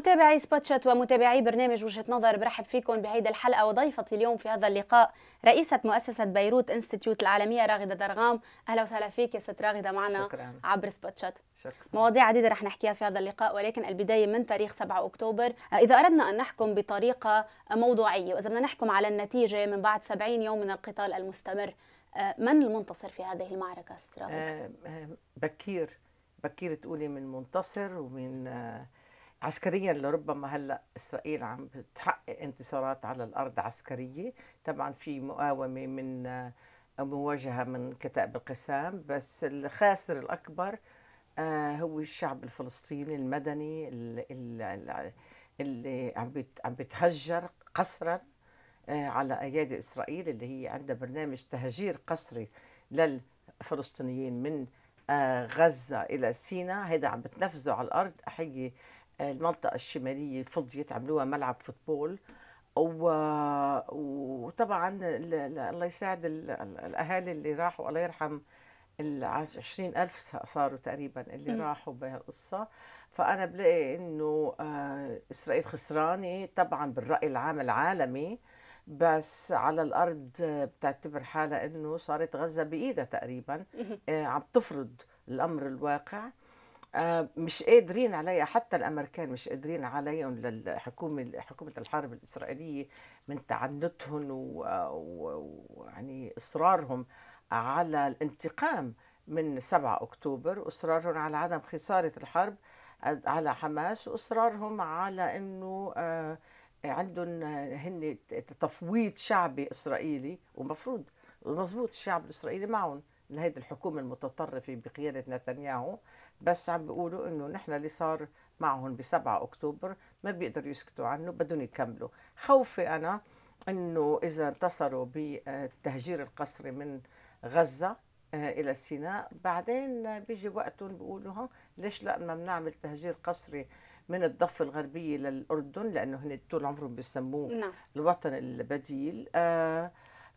متابعي سبوتشات ومتابعي برنامج وجهة نظر برحب فيكم بهيدي الحلقة وضيفتي اليوم في هذا اللقاء رئيسة مؤسسة بيروت انستيتيوت العالمية راغدة درغام أهلا وسهلا فيك يا ست راغدة معنا شكرا. عبر سبوتشات شكرا. مواضيع عديدة رح نحكيها في هذا اللقاء ولكن البداية من تاريخ 7 أكتوبر إذا أردنا أن نحكم بطريقة موضوعية وإذا بدنا نحكم على النتيجة من بعد 70 يوم من القتال المستمر آه، من المنتصر في هذه المعركة ست راغدة؟ آه، آه، بكير بكير تقولي من منتصر ومن عسكريا لربما هلا اسرائيل عم بتحقق انتصارات على الارض عسكريه طبعا في مقاومه من آه، مواجهه من كتائب القسام بس الخاسر الاكبر آه، هو الشعب الفلسطيني المدني اللي, عم عم بتهجر قسرا آه، على ايادي اسرائيل اللي هي عندها برنامج تهجير قسري للفلسطينيين من غزه الى سيناء هذا عم بتنفذه على الارض احيي المنطقه الشماليه فضيت عملوها ملعب فوتبول وطبعا الله يساعد الاهالي اللي راحوا الله يرحم ال 20000 صاروا تقريبا اللي م. راحوا بهالقصه فانا بلاقي انه آه، اسرائيل خسرانه طبعا بالراي العام العالمي بس على الارض بتعتبر حالها انه صارت غزه بايدها تقريبا آه، عم تفرض الامر الواقع آه، مش قادرين علي حتى الامريكان مش قادرين عليهم للحكومه حكومه الحرب الاسرائيليه من تعنتهم ويعني اصرارهم على الانتقام من 7 اكتوبر واصرارهم على عدم خساره الحرب على حماس واصرارهم على انه آه، عندهم هن تفويض شعبي اسرائيلي ومفروض مضبوط الشعب الاسرائيلي معهم لهذه الحكومه المتطرفه بقياده نتنياهو بس عم بيقولوا انه نحن اللي صار معهم ب 7 اكتوبر ما بيقدروا يسكتوا عنه بدهم يكملوا خوفي انا انه اذا انتصروا بالتهجير القسري من غزه آه، الى سيناء بعدين بيجي وقتهم بيقولوا ها ليش لا ما بنعمل تهجير قسري من الضفة الغربية للأردن لأنه هن طول عمرهم بيسموه نعم. الوطن البديل آه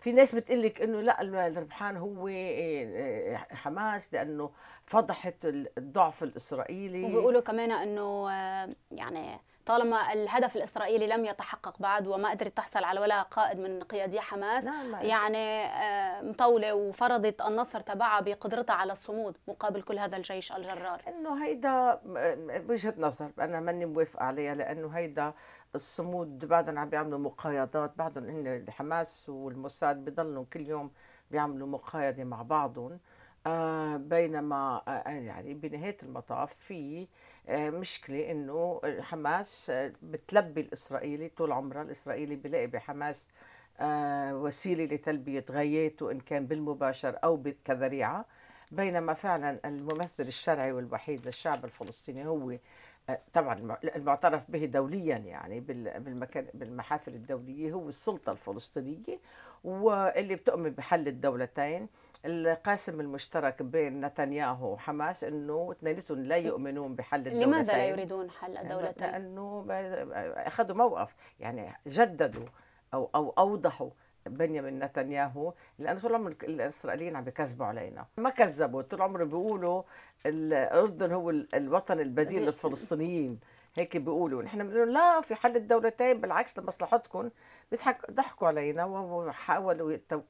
في ناس بتقلك انه لا الربحان هو آه، آه، حماس لانه فضحت الضعف الاسرائيلي وبيقولوا كمان انه آه، يعني طالما الهدف الاسرائيلي لم يتحقق بعد وما قدرت تحصل على ولا قائد من قيادي حماس نعم. يعني مطوله وفرضت النصر تبعها بقدرتها على الصمود مقابل كل هذا الجيش الجرار انه هيدا وجهه نظر انا ماني موافقه عليها لانه هيدا الصمود بعدهم عم بيعملوا مقايضات بعدهم هن حماس والموساد بضلوا كل يوم بيعملوا مقايضه مع بعضهم آه بينما آه،, آه يعني بنهايه المطاف في آه مشكله انه حماس آه، بتلبي الاسرائيلي طول عمرها الاسرائيلي بلاقي بحماس آه، وسيله لتلبيه غاياته ان كان بالمباشر او كذريعه بينما فعلا الممثل الشرعي والوحيد للشعب الفلسطيني هو طبعا المعترف به دوليا يعني بالمكان بالمحافل الدوليه هو السلطه الفلسطينيه واللي بتؤمن بحل الدولتين القاسم المشترك بين نتنياهو وحماس انه اثنيناتهم لا يؤمنون بحل الدولتين لماذا لا يريدون حل الدولتين؟ لانه اخذوا موقف يعني جددوا او او اوضحوا بنيامين نتنياهو لانه طول عمر الاسرائيليين عم بكذبوا علينا ما كذبوا طول عمرهم بيقولوا الاردن هو الوطن البديل للفلسطينيين هيك بيقولوا نحن بنقول لا في حل الدولتين بالعكس لمصلحتكم بيضحك ضحكوا علينا وحاولوا يتو...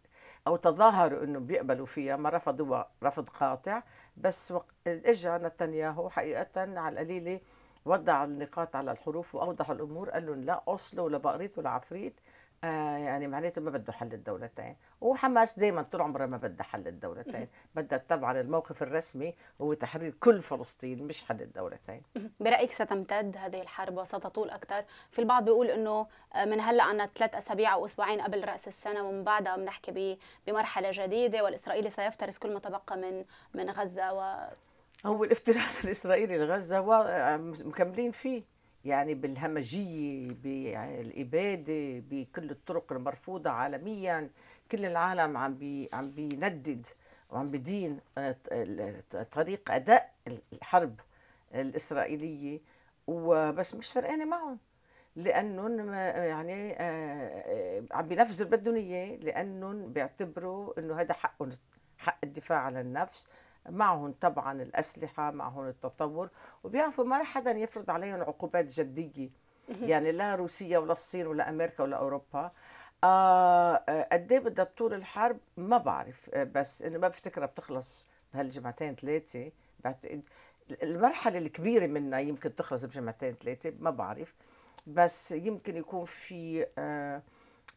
او تظاهروا انه بيقبلوا فيها ما رفضوها رفض قاطع بس وق... اجى نتنياهو حقيقه على القليله وضع النقاط على الحروف واوضح الامور قال لهم لا اوسلو ولا بقريط ولا عفريت آه، يعني معناته ما بده حل الدولتين وحماس دائما طول عمره ما بدها حل الدولتين بدها طبعا الموقف الرسمي هو تحرير كل فلسطين مش حل الدولتين برايك ستمتد هذه الحرب وستطول اكثر في البعض بيقول انه آه، من هلا عنا ثلاث اسابيع او اسبوعين قبل راس السنه ومن بعدها بنحكي بمرحله جديده والاسرائيلي سيفترس كل ما تبقى من من غزه و هو الافتراس الاسرائيلي لغزه آه، مكملين فيه يعني بالهمجية بالإبادة يعني بكل الطرق المرفوضة عالميا كل العالم عم بي عم بيندد وعم بدين آه، طريق أداء الحرب الإسرائيلية وبس مش فرقانة معهم لأنهم آه، يعني آه، عم بينفذوا اللي بدهم إياه لأنهم بيعتبروا إنه هذا حقهم حق الدفاع عن النفس معهم طبعا الأسلحة معهم التطور وبيعرفوا ما حدا يفرض عليهم عقوبات جدية يعني لا روسيا ولا الصين ولا أمريكا ولا أوروبا آه، آه، قد ايه بدها تطول الحرب ما بعرف آه، بس انه ما بفتكرها بتخلص بهالجمعتين ثلاثه بعتقد المرحله الكبيره منها يمكن تخلص بجمعتين ثلاثه ما بعرف بس يمكن يكون في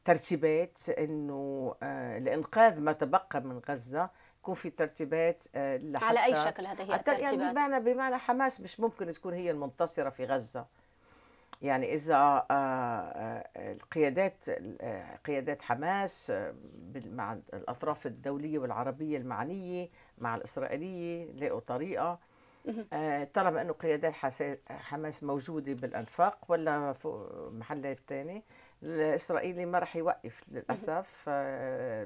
ترتيبات انه الانقاذ لانقاذ ما تبقى من غزه يكون في ترتيبات آه، لحتى على اي شكل هذه يعني الترتيبات يعني بمعنى بمعنى حماس مش ممكن تكون هي المنتصره في غزه يعني اذا آه، آه، القيادات قيادات حماس مع الاطراف الدوليه والعربيه المعنيه مع الاسرائيليه لقوا طريقه طالما انه قيادات حماس موجوده بالانفاق ولا محلات ثانيه الاسرائيلي ما راح يوقف للاسف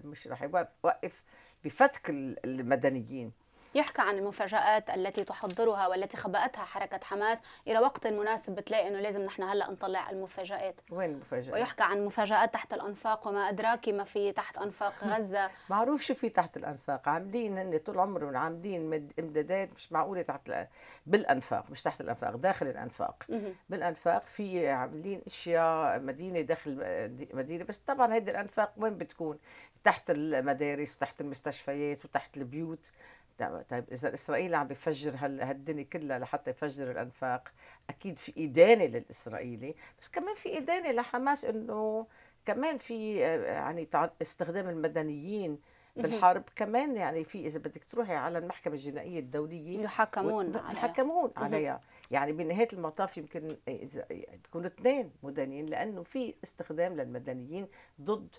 مش راح يوقف بفتك المدنيين يحكى عن المفاجآت التي تحضرها والتي خبأتها حركة حماس إلى وقت مناسب بتلاقي إنه لازم نحن هلا نطلع المفاجآت وين المفاجآت؟ ويحكى عن مفاجآت تحت الأنفاق وما أدراك ما في تحت أنفاق غزة معروف شو في تحت الأنفاق عاملين هن طول عمرهم عاملين إمدادات مش معقولة تحت بالأنفاق مش تحت الأنفاق داخل الأنفاق بالأنفاق في عاملين أشياء مدينة داخل مدينة بس طبعا هيدي الأنفاق وين بتكون؟ تحت المدارس وتحت المستشفيات وتحت البيوت طيب اذا اسرائيل عم بفجر هالدنيا كلها لحتى يفجر الانفاق اكيد في ادانه للاسرائيلي بس كمان في ادانه لحماس انه كمان في آه، يعني استخدام المدنيين بالحرب كمان يعني في اذا بدك تروحي على المحكمه الجنائيه الدوليه يحكمون عليها يحكمون عليها يعني بنهايه المطاف يمكن يكونوا اثنين مدنيين لانه في استخدام للمدنيين ضد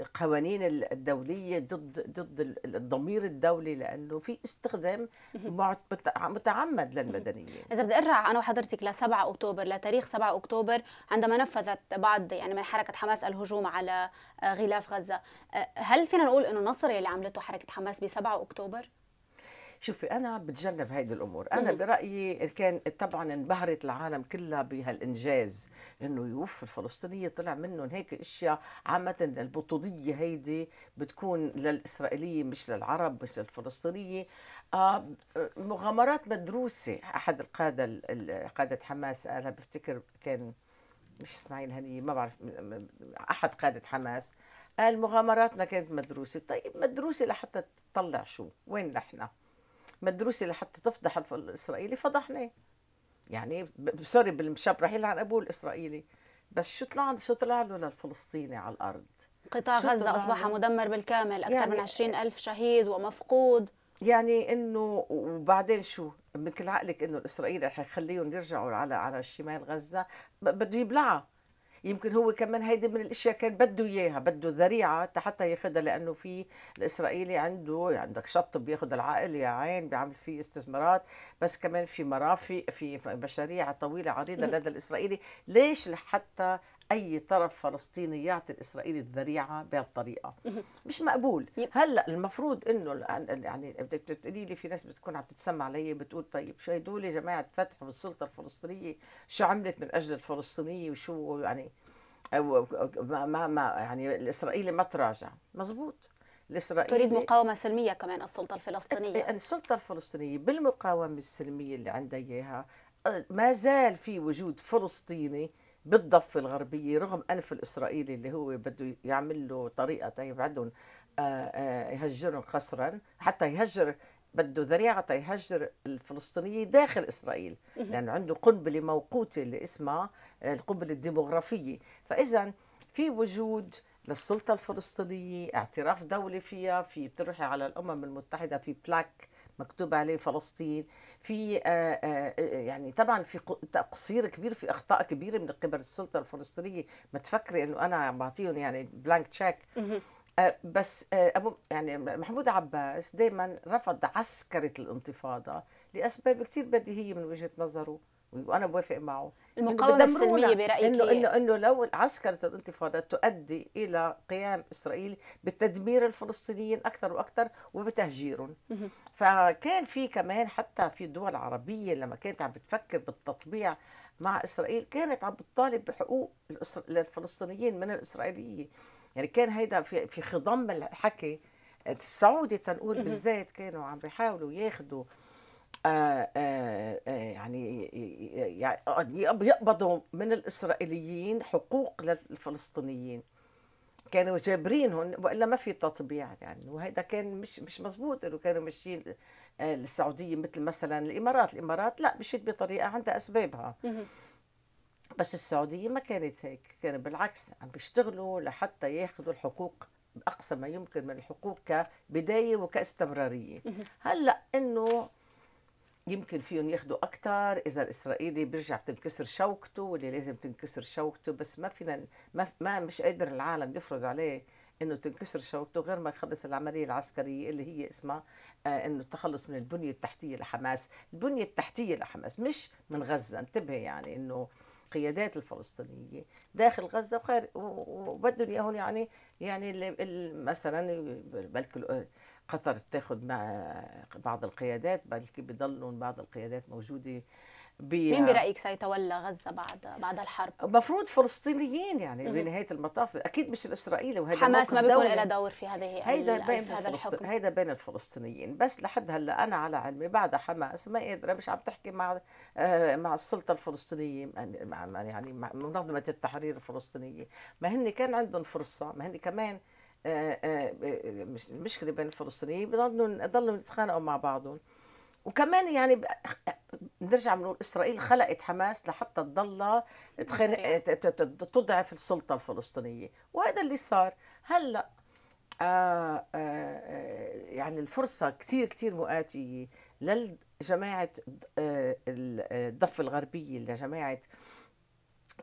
القوانين الدوليه ضد ضد الضمير الدولي لانه في استخدام متعمد للمدنيين. اذا بدي ارجع انا وحضرتك ل 7 اكتوبر لتاريخ 7 اكتوبر عندما نفذت بعض يعني من حركه حماس الهجوم على آه، غلاف غزه، آه، هل فينا نقول انه نصر اللي عملته حركه حماس ب 7 اكتوبر؟ شوفي انا بتجنب هيدي الامور انا برايي كان طبعا انبهرت العالم كلها بهالانجاز انه يوفي الفلسطينيه طلع منهم هيك اشياء عامه البطوليه هيدي بتكون للاسرائيليه مش للعرب مش للفلسطينيه آه مغامرات مدروسه احد القاده قاده حماس انا بفتكر كان مش اسماعيل هنيه ما بعرف احد قاده حماس قال مغامراتنا كانت مدروسه طيب مدروسه لحتى تطلع شو وين نحن مدروسه لحتى تفضح الاسرائيلي فضحناه يعني سوري بالمشاب رحيل عن ابوه الاسرائيلي بس شو طلع شو طلع له للفلسطيني على الارض قطاع غزه اصبح مدمر بالكامل اكثر يعني من 20 آه، الف شهيد ومفقود يعني انه وبعدين شو مثل عقلك انه الاسرائيلي رح يخليهم يرجعوا على على شمال غزه بده يبلعها يمكن هو كمان هيدي من الاشياء كان بده اياها بده ذريعه حتى ياخذها لانه في الاسرائيلي عنده عندك شط بياخذ العقل يا عين بيعمل فيه استثمارات بس كمان في مرافق في مشاريع طويله عريضه لدى الاسرائيلي ليش لحتى اي طرف فلسطيني يعطي الاسرائيلي الذريعه بهالطريقه مش مقبول هلا المفروض انه يعني بدك تقولي لي في ناس بتكون عم تتسمع علي بتقول طيب شو هدول جماعه فتح والسلطه الفلسطينيه شو عملت من اجل الفلسطينيه وشو يعني أو ما ما, ما يعني الاسرائيلي ما تراجع مزبوط الاسرائيلي تريد مقاومه سلميه كمان السلطه الفلسطينيه إيه، السلطه الفلسطينيه بالمقاومه السلميه اللي عندها اياها ما زال في وجود فلسطيني بالضفة الغربية رغم أنف الإسرائيلي اللي هو بده يعمل له طريقة تيبعدهم آه، آه، يهجرهم قسرا حتى يهجر بده ذريعة تيهجر الفلسطينيين داخل إسرائيل لأنه يعني عنده قنبلة موقوتة اللي اسمها القنبلة الديمغرافية فإذا في وجود للسلطة الفلسطينية اعتراف دولي فيها في بتروحي على الأمم المتحدة في بلاك مكتوب عليه فلسطين في آه، آه، آه، يعني طبعا في تقصير كبير في اخطاء كبيره من قبل السلطه الفلسطينيه ما تفكري انه انا بعطيهم يعني بلانك تشيك بس ابو يعني محمود عباس دائما رفض عسكره الانتفاضه لاسباب كثير بديهيه من وجهه نظره وانا بوافق معه المقاومه السلميه برايك انه انه انه لو عسكرت الانتفاضه تؤدي الى قيام اسرائيل بتدمير الفلسطينيين اكثر واكثر وبتهجيرهم فكان في كمان حتى في دول عربيه لما كانت عم بتفكر بالتطبيع مع اسرائيل كانت عم بتطالب بحقوق للفلسطينيين من الاسرائيليه يعني كان هيدا في في خضم الحكي السعودي تنقول بالذات كانوا عم بيحاولوا ياخذوا آه، آه، آه، يعني, يعني يقبضوا من الإسرائيليين حقوق للفلسطينيين كانوا جابرينهم والا ما في تطبيع يعني وهذا كان مش مش مزبوط انه كانوا ماشيين للسعوديه مثل مثلا الامارات الامارات لا مشيت بطريقه عندها اسبابها بس السعوديه ما كانت هيك كانوا بالعكس عم بيشتغلوا لحتى ياخذوا الحقوق باقصى ما يمكن من الحقوق كبدايه وكاستمراريه هلا انه يمكن فيهم ياخذوا اكثر إذا الإسرائيلي بيرجع بتنكسر شوكته واللي لازم تنكسر شوكته بس ما فينا ما, ما مش قادر العالم يفرض عليه انه تنكسر شوكته غير ما يخلص العمليه العسكريه اللي هي اسمها آه، انه التخلص من البنيه التحتيه لحماس، البنيه التحتيه لحماس مش من غزه، انتبه يعني انه القيادات الفلسطينيه داخل غزه وخارج وبدهم اياهم يعني يعني مثلا بلكي قطر بتاخد مع بعض القيادات بلكي بضلوا بعض القيادات موجوده بي مين برايك سيتولى غزه بعد بعد الحرب؟ المفروض فلسطينيين يعني بنهايه المطاف اكيد مش الاسرائيلي وهذا حماس ما بيكون لها دور في هذه هيدا بين في هذا الحكم هيدا بين الفلسطينيين بس لحد هلا انا على علمي بعد حماس ما قادره مش عم تحكي مع آه، مع السلطه الفلسطينيه يعني مع يعني مع منظمه التحرير الفلسطينيه ما هن كان عندهم فرصه ما هن كمان مشكله بين الفلسطينيين بضلوا بضلوا يتخانقوا مع بعضهم وكمان يعني بنرجع بنقول اسرائيل خلقت حماس لحتى تضل تضعف السلطه الفلسطينيه وهذا اللي صار هلا آه آه يعني الفرصه كثير كثير مؤاتيه للجماعه آه، آه، الضفه الغربيه لجماعه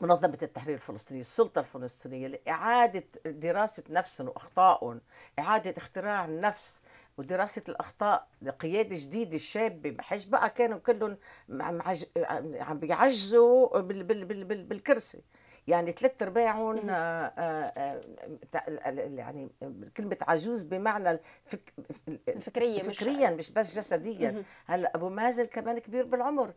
منظمة التحرير الفلسطينية السلطة الفلسطينية لإعادة دراسة نفسهم وأخطائهم إعادة اختراع النفس ودراسة الأخطاء لقيادة جديدة شابة بحيث بقى كانوا كلهم عم بيعجزوا بال بال بال بال بالكرسي يعني ثلاث ارباعهم آه، آه، يعني كلمه عجوز بمعنى الفك... الفكريه فكريا مش, مش بس جسديا هلا ابو مازن كمان كبير بالعمر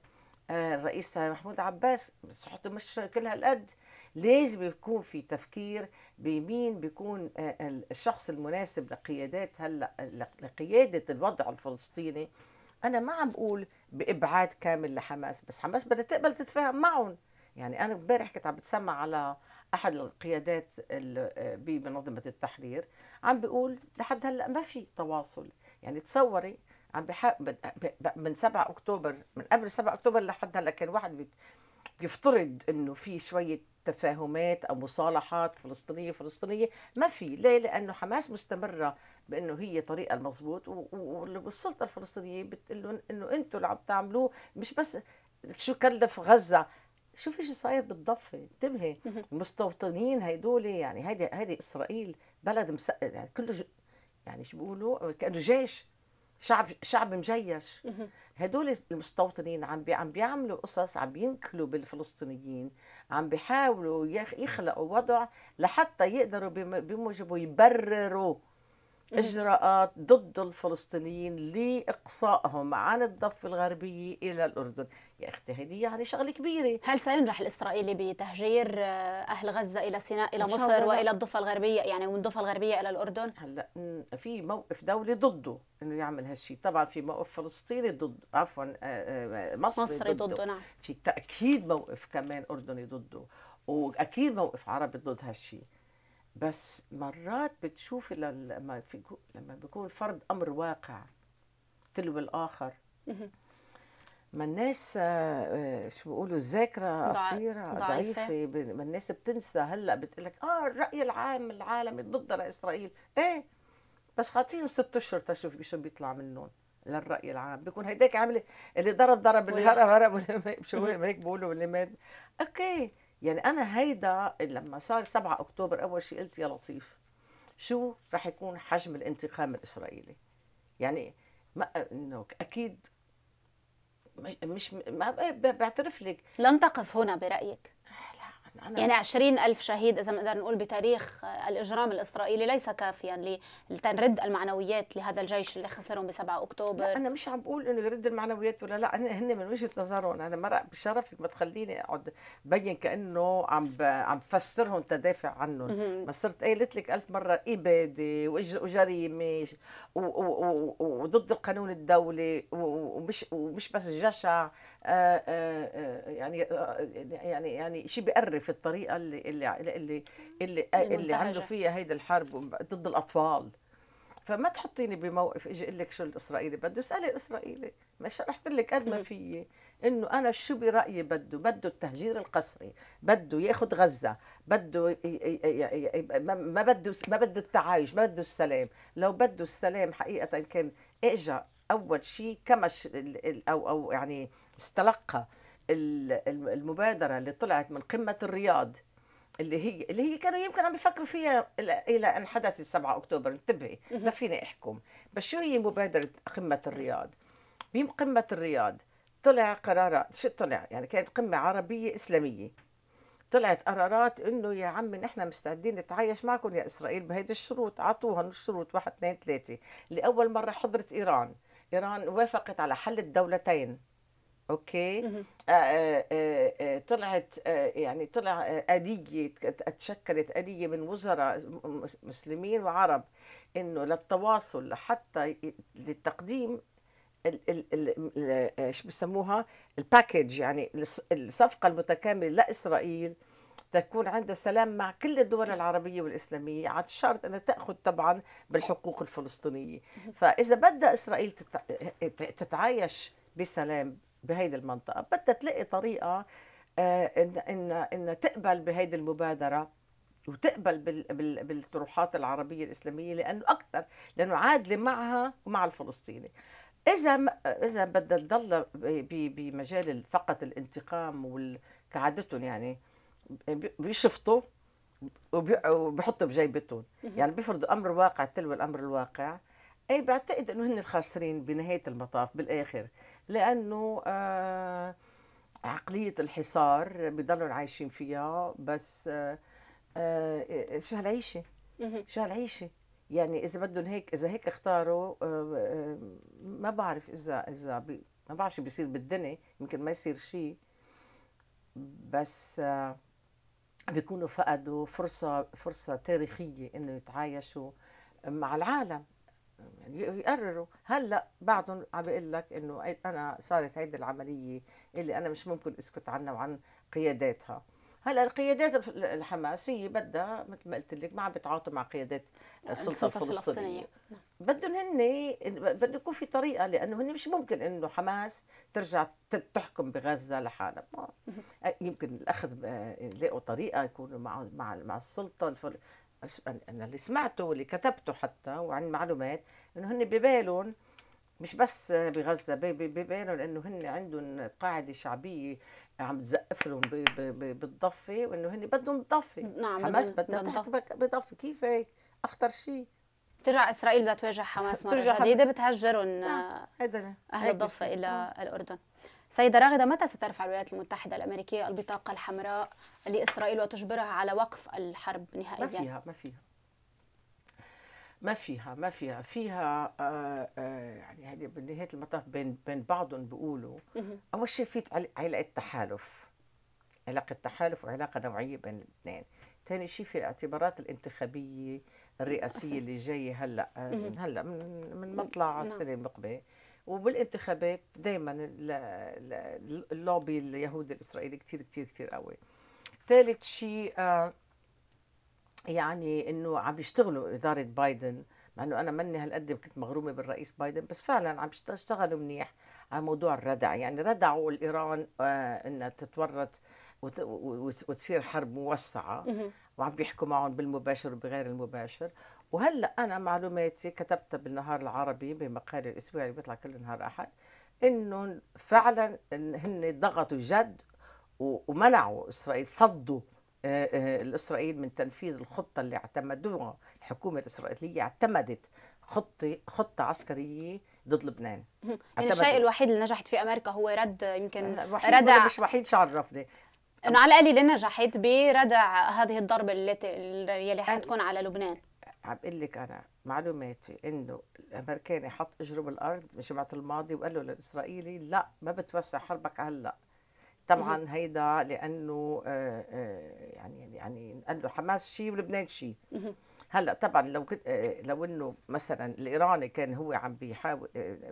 الرئيس محمود عباس صحته مش كل هالقد لازم يكون في تفكير بمين بيكون آه، الشخص المناسب لقيادات هلا لقياده الوضع الفلسطيني انا ما عم بقول بابعاد كامل لحماس بس حماس بدها تقبل تتفاهم معهم يعني انا امبارح كنت عم بتسمع على احد القيادات آه، بمنظمه التحرير عم بيقول لحد هلا ما في تواصل يعني تصوري عم بحق من 7 اكتوبر من قبل 7 اكتوبر لحد هلا كان واحد بيفترض انه في شويه تفاهمات او مصالحات فلسطينيه فلسطينيه ما في ليه لانه حماس مستمره بانه هي طريقه المضبوط والسلطه الفلسطينيه بتقول لهم انه انتم اللي عم تعملوه مش بس شو كلف غزه شوفي شو صاير بالضفه انتبهي المستوطنين هيدول يعني هيدي هيدي اسرائيل بلد مسقط يعني كله يعني شو بيقولوا كانه جيش شعب شعب مجيش هدول المستوطنين عم عم بيعملوا قصص عم بينكلوا بالفلسطينيين عم بيحاولوا يخلقوا وضع لحتى يقدروا بموجبه يبرروا إجراءات ضد الفلسطينيين لإقصائهم عن الضفة الغربية إلى الأردن يا أختي هيدي يعني شغلة كبيرة هل سينجح الإسرائيلي بتهجير آه، أهل غزة إلى سيناء إلى مصر وإلى الضفة الغربية يعني من الضفة الغربية إلى الأردن هلا في موقف دولي ضده إنه يعمل هالشيء طبعا في موقف فلسطيني ضد عفوا آه، آه، مصري, مصري ضده, ضده نعم. في تأكيد موقف كمان أردني ضده واكيد موقف عربي ضد هالشيء بس مرات بتشوف لما لما بيكون فرض امر واقع تلو الاخر ما الناس آه، شو بيقولوا الذاكره قصيره ضعيفه ما الناس بتنسى هلا بتقول لك اه الراي العام العالمي ضد لاسرائيل ايه بس خاطين ست اشهر تشوف شو بيطلع منهم للراي العام بيكون هيداك عامله اللي ضرب ضرب اللي هرب هرب شو هيك بيقولوا اللي مات اوكي يعني أنا هيدا لما صار 7 أكتوبر أول شيء قلت يا لطيف شو رح يكون حجم الانتقام الإسرائيلي يعني ما إنه أكيد مش ما بعترف لك لن تقف هنا برأيك يعني 20 ألف شهيد إذا بنقدر نقول بتاريخ آه، الإجرام الإسرائيلي ليس كافيا لتنرد المعنويات لهذا الجيش اللي خسرهم ب 7 أكتوبر لا أنا مش عم بقول إنه يرد المعنويات ولا لا أنا هن من وجهة نظرهم أنا مرق بشرفك ما تخليني أقعد بين كأنه عم عم فسرهم تدافع عنهم ما صرت قالت لك ألف مرة إبادة وجريمة وضد القانون الدولي ومش ومش بس جشع آه، آه، يعني،, يعني يعني يعني شيء بيقرف في الطريقه اللي اللي اللي اللي, اللي عملوا فيها هيدي الحرب ضد الاطفال فما تحطيني بموقف اجي اقول لك شو الاسرائيلي بده اسالي الاسرائيلي ما شرحت لك قد ما فيي انه انا شو برايي بده بده التهجير القسري بده ياخذ غزه بده ما بده ما بده التعايش ما بده السلام لو بده السلام حقيقه كان اجى اول شيء كمش او او يعني استلقى المبادره اللي طلعت من قمه الرياض اللي هي اللي هي كانوا يمكن عم بيفكروا فيها الى ان حدث 7 اكتوبر انتبهي ما فيني احكم بس شو هي مبادره قمه الرياض؟ بيم قمه الرياض؟ طلع قرارات شو طلع؟ يعني كانت قمه عربيه اسلاميه طلعت قرارات انه يا عمي نحن مستعدين نتعايش معكم يا اسرائيل بهيدي الشروط اعطوهم الشروط واحد اثنين ثلاثه لاول مره حضرت ايران ايران وافقت على حل الدولتين اوكي آآ آآ آه، آه، آه، طلعت آآ يعني طلع آلية اتشكلت آلية من وزراء مسلمين وعرب انه للتواصل لحتى للتقديم شو بسموها الباكج يعني الصفقة المتكاملة لإسرائيل تكون عندها سلام مع كل الدول العربية والإسلامية على شرط أنها تأخذ طبعا بالحقوق الفلسطينية فإذا بدأ إسرائيل تتعايش بسلام بهيدي المنطقه بدها تلاقي طريقه آه، ان ان ان تقبل بهيدي المبادره وتقبل بالطروحات العربيه الاسلاميه لانه اكثر لانه عادله معها ومع الفلسطيني اذا اذا بدها تضل بمجال فقط الانتقام وكعادتهم يعني بيشفطوا وبيحطوا بجيبتهم يعني بيفرضوا امر واقع تلو الامر الواقع اي بعتقد انه هن الخاسرين بنهايه المطاف بالاخر لانه آه، عقليه الحصار بضلوا عايشين فيها بس آه، آه، شو هالعيشه شو هالعيشه يعني اذا بدهم هيك اذا هيك اختاروا ما بعرف اذا اذا ما بعرف شو بيصير بالدنيا يمكن ما يصير شيء بس بيكونوا فقدوا فرصة فرصة تاريخية إنه يتعايشوا مع العالم يعني يقرروا هلا بعدهم عم بيقول لك انه انا صارت هيدي العمليه اللي انا مش ممكن اسكت عنها وعن قياداتها هلا القيادات الحماسيه بدها مثل ما قلت لك ما عم بتعاطوا مع قيادات السلطه الفلسطينيه نعم. بدهم هن بده يكون في طريقه لانه هن مش ممكن انه حماس ترجع تحكم بغزه لحالها يمكن الاخذ يلاقوا طريقه يكونوا مع مع مع السلطه انا اللي سمعته واللي كتبته حتى وعن معلومات انه هن ببالهم مش بس بغزه ببالهم انه هن عندهم قاعده شعبيه عم تزقف لهم بالضفه وانه هن بدهم الضفه نعم حماس بدها تحكمك بضفه كيف هيك اخطر شيء ترجع اسرائيل بدها تواجه حماس مره جديده بتهجرهم نعم. اهل الضفه الى نعم. الاردن سيدة راغدة متى سترفع الولايات المتحدة الأمريكية البطاقة الحمراء لإسرائيل وتجبرها على وقف الحرب نهائيا؟ ما فيها ما فيها ما فيها ما فيها فيها آآ آه، آآ آه، يعني بنهايه المطاف بين بين بعضهم بيقولوا اول شيء في علاقه تحالف علاقه تحالف وعلاقه نوعيه بين الاثنين ثاني شيء في الاعتبارات الانتخابيه الرئاسيه اللي جايه هلا آه، هلا من, من مطلع نعم. السنه المقبله وبالانتخابات دائما اللوبي اليهودي الاسرائيلي كثير كثير كثير قوي ثالث شيء آه، يعني انه عم يشتغلوا اداره بايدن مع انه انا مني هالقد كنت مغرومه بالرئيس بايدن بس فعلا عم يشتغلوا منيح على موضوع الردع يعني ردعوا الايران آه، انها تتورط وتصير حرب موسعه وعم بيحكوا معهم بالمباشر وبغير المباشر وهلا انا معلوماتي كتبتها بالنهار العربي بمقال الاسبوع اللي بيطلع كل نهار احد انه فعلا إن هن ضغطوا جد ومنعوا اسرائيل صدوا آه، آه، الاسرائيل من تنفيذ الخطه اللي اعتمدوها الحكومه الاسرائيليه اعتمدت خطه خطه عسكريه ضد لبنان يعني الشيء الوحيد اللي نجحت فيه امريكا هو رد يمكن ردع مش وحيد رفضي انه على اللي نجحت بردع هذه الضربه التي يلي يعني حتكون على لبنان عم اقول لك انا معلوماتي انه الامريكاني حط اجره بالارض بجمعه الماضي وقال له للاسرائيلي لا ما بتوسع حربك هلا طبعا هيدا لانه آه، آه، يعني يعني قال له حماس شيء ولبنان شيء هلا طبعا لو كنت آه، لو انه مثلا الايراني كان هو عم بيحاول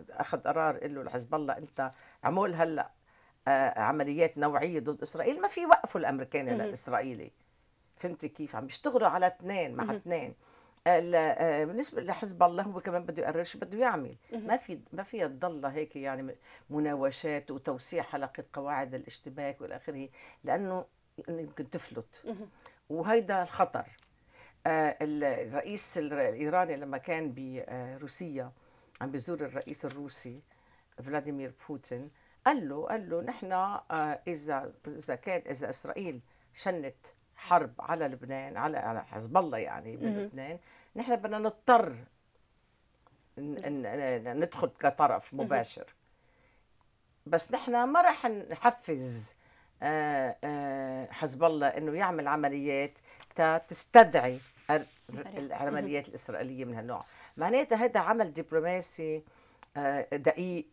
اخذ قرار قال له لحزب الله انت عمول هلا عمليات نوعيه ضد اسرائيل ما في وقفه الامريكان للاسرائيلي فهمتي كيف عم يشتغلوا على اثنين مع اثنين آه، بالنسبه لحزب الله هو كمان بده يقرر شو بده يعمل ما في ما في تضل هيك يعني مناوشات وتوسيع حلقه قواعد الاشتباك والى اخره لانه يمكن تفلت وهيدا الخطر آه، الرئيس الايراني لما كان بروسيا آه، عم بيزور الرئيس الروسي فلاديمير بوتين قال له قال له نحن اذا اذا كان اذا اسرائيل شنت حرب على لبنان على على حزب الله يعني بلبنان نحن بدنا نضطر ندخل كطرف مباشر بس نحن ما راح نحفز آه، آه، حزب الله انه يعمل عمليات تستدعي العمليات الاسرائيليه من هالنوع معناتها هذا عمل دبلوماسي آه، دقيق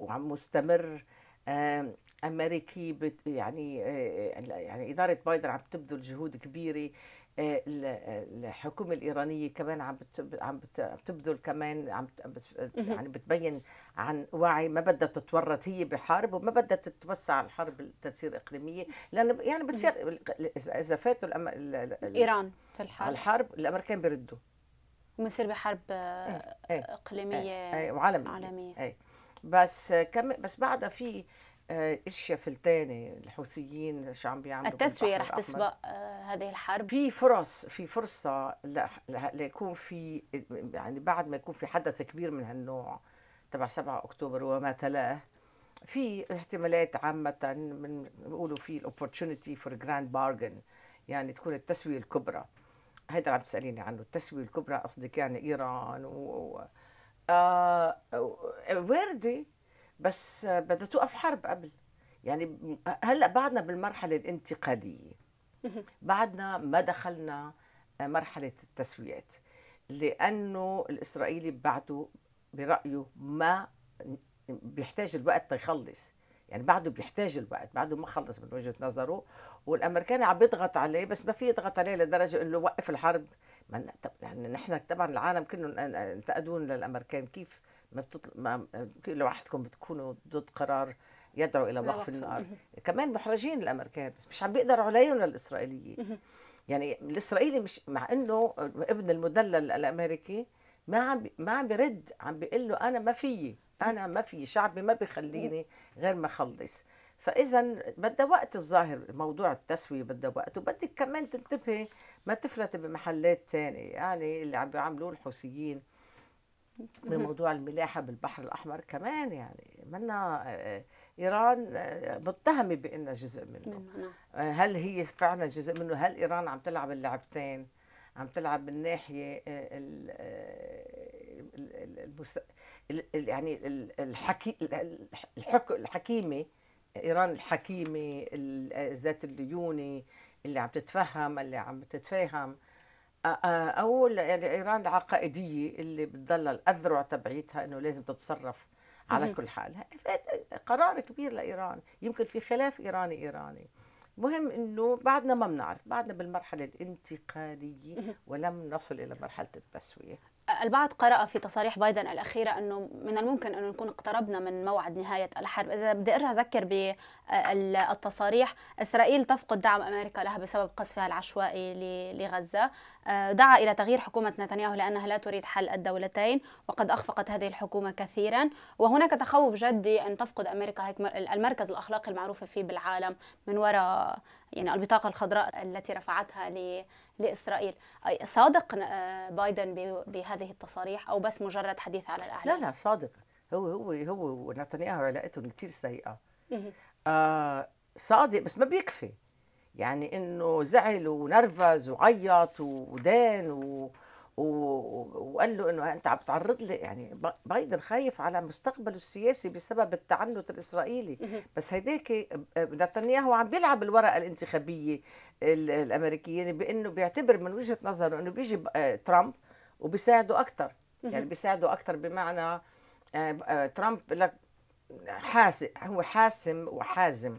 ومستمر امريكي بت يعني آه، آه، يعني اداره بايدن عم تبذل جهود كبيره آه، الحكومه الايرانيه كمان عم عم بتبذل كمان عم يعني بتبين عن وعي ما بدها تتورط هي بحرب وما بدها تتوسع الحرب التدسير الاقليميه لان يعني بتصير اذا فاتوا الأم... ايران في الحرب الحرب الامريكان بيردوا بنصير بحرب إيه، إيه، إيه، اقليميه ايه. أي. وعالميه عالميه بس كم بس بعدها في آه، اشياء الثاني الحوثيين شو عم بيعملوا التسويه رح تسبق آه، هذه الحرب في فرص في فرصه ليكون في يعني بعد ما يكون في حدث كبير من هالنوع تبع 7 اكتوبر وما تلاه في احتمالات عامه من بيقولوا في الاوبرتونيتي فور جراند بارجن يعني تكون التسويه الكبرى هيدا اللي عم تساليني عنه التسويه الكبرى قصدك يعني ايران و, و... آه... وردي بس بدها توقف الحرب قبل يعني هلا بعدنا بالمرحله الانتقاليه بعدنا ما دخلنا مرحله التسويات لانه الاسرائيلي بعده برايه ما بيحتاج الوقت تيخلص يعني بعده بيحتاج الوقت بعده ما خلص من وجهه نظره والامريكان عم بيضغط عليه بس ما في يضغط عليه لدرجه انه وقف الحرب ما يعني نحن طبعا العالم كله انتقدون للامريكان كيف ما بتطل... ما لوحدكم بتكونوا ضد قرار يدعو الى وقف النار كمان محرجين الامريكان بس مش عم بيقدروا عليهم الاسرائيليين يعني الاسرائيلي مش مع انه ابن المدلل الامريكي ما عم ما عم بيرد عم بيقول له انا ما فيي انا ما في شعبي ما بخليني غير ما اخلص فاذا بدها وقت الظاهر موضوع التسويه بدها وقت وبدك كمان تنتبهي ما تفلتي بمحلات ثانيه يعني اللي عم بيعملوه الحوثيين بموضوع الملاحه بالبحر الاحمر كمان يعني منا آه، ايران آه، متهمه بانها جزء منه نعم. آه، هل هي فعلا جزء منه هل ايران عم تلعب اللعبتين عم تلعب من ناحيه المس... يعني الحكي الحك... الحكيمه ايران الحكيمه ذات الليونه اللي عم تتفهم اللي عم تتفاهم او يعني ايران العقائديه اللي بتضل الاذرع تبعيتها انه لازم تتصرف على كل حال قرار كبير لايران يمكن في خلاف ايراني ايراني المهم انه بعدنا ما بنعرف بعدنا بالمرحله الانتقاليه ولم نصل الى مرحله التسويه البعض قرأ في تصاريح بايدن الأخيرة أنه من الممكن أنه نكون اقتربنا من موعد نهاية الحرب إذا بدي أرجع أذكر بالتصاريح إسرائيل تفقد دعم أمريكا لها بسبب قصفها العشوائي لغزة آه، دعا إلى تغيير حكومة نتنياهو لأنها لا تريد حل الدولتين وقد أخفقت هذه الحكومة كثيرا وهناك تخوف جدي أن تفقد أمريكا المركز الأخلاقي المعروف فيه بالعالم من وراء يعني البطاقة الخضراء التي رفعتها لإسرائيل صادق آه، بايدن بهذه التصاريح أو بس مجرد حديث على الأعلام لا لا صادق هو هو هو ونتنياهو علاقتهم كثير سيئة آه صادق بس ما بيكفي يعني انه زعل ونرفز وعيط ودان و... و... وقال له انه انت عم تعرض لي يعني بايدن خايف على مستقبله السياسي بسبب التعنت الاسرائيلي بس هيداك نتنياهو عم بيلعب الورقه الانتخابيه الامريكيه بانه بيعتبر من وجهه نظره انه بيجي آه، ترامب وبيساعده اكثر يعني بيساعده اكثر بمعنى آه، آه، ترامب لك حاسم هو حاسم وحازم